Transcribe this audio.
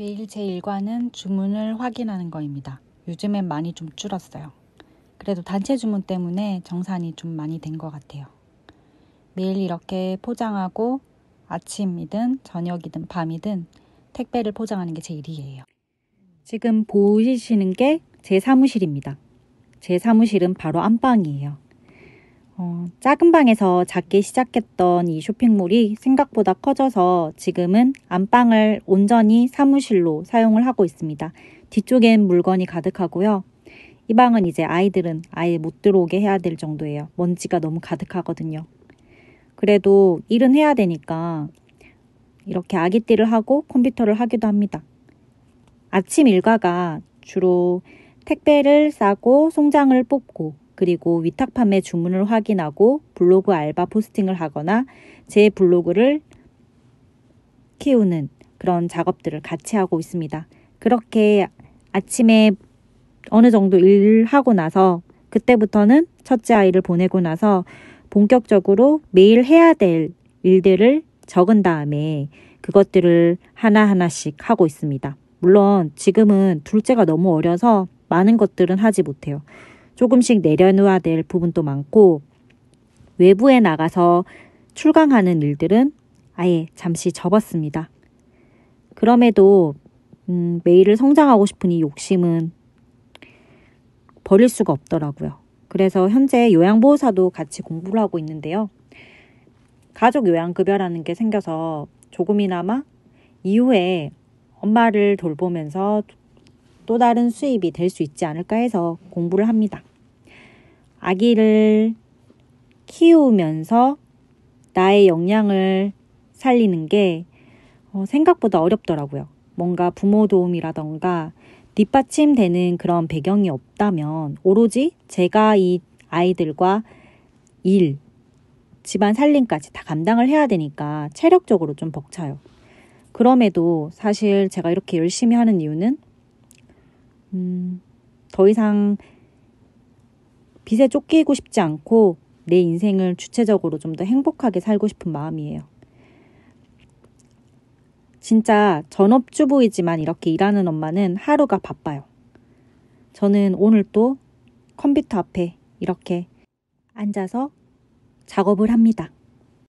매일 제 일과는 주문을 확인하는 거입니다. 요즘엔 많이 좀 줄었어요. 그래도 단체 주문 때문에 정산이 좀 많이 된 것 같아요. 매일 이렇게 포장하고 아침이든 저녁이든 밤이든 택배를 포장하는 게 제 일이에요. 지금 보시는 게 제 사무실입니다. 제 사무실은 바로 안방이에요. 어, 작은 방에서 작게 시작했던 이 쇼핑몰이 생각보다 커져서 지금은 안방을 온전히 사무실로 사용을 하고 있습니다. 뒤쪽엔 물건이 가득하고요. 이 방은 이제 아이들은 아예 못 들어오게 해야 될 정도예요. 먼지가 너무 가득하거든요. 그래도 일은 해야 되니까 이렇게 아기띠를 하고 컴퓨터를 하기도 합니다. 아침 일과가 주로 택배를 싸고 송장을 뽑고 그리고 위탁 판매 주문을 확인하고 블로그 알바 포스팅을 하거나 제 블로그를 키우는 그런 작업들을 같이 하고 있습니다. 그렇게 아침에 어느 정도 일하고 나서 그때부터는 첫째 아이를 보내고 나서 본격적으로 매일 해야 될 일들을 적은 다음에 그것들을 하나하나씩 하고 있습니다. 물론 지금은 둘째가 너무 어려서 많은 것들은 하지 못해요. 조금씩 내려놓아야 될 부분도 많고 외부에 나가서 출강하는 일들은 아예 잠시 접었습니다. 그럼에도 음, 매일을 성장하고 싶은 이 욕심은 버릴 수가 없더라고요. 그래서 현재 요양보호사도 같이 공부를 하고 있는데요. 가족 요양급여라는 게 생겨서 조금이나마 이후에 엄마를 돌보면서 또 다른 수입이 될 수 있지 않을까 해서 공부를 합니다. 아기를 키우면서 나의 역량을 살리는 게 어, 생각보다 어렵더라고요. 뭔가 부모 도움이라던가 뒷받침되는 그런 배경이 없다면 오로지 제가 이 아이들과 일, 집안 살림까지 다 감당을 해야 되니까 체력적으로 좀 벅차요. 그럼에도 사실 제가 이렇게 열심히 하는 이유는 음, 더 이상 빚에 쫓기고 싶지 않고 내 인생을 주체적으로 좀 더 행복하게 살고 싶은 마음이에요. 진짜 전업주부이지만 이렇게 일하는 엄마는 하루가 바빠요. 저는 오늘 또 컴퓨터 앞에 이렇게 앉아서 작업을 합니다.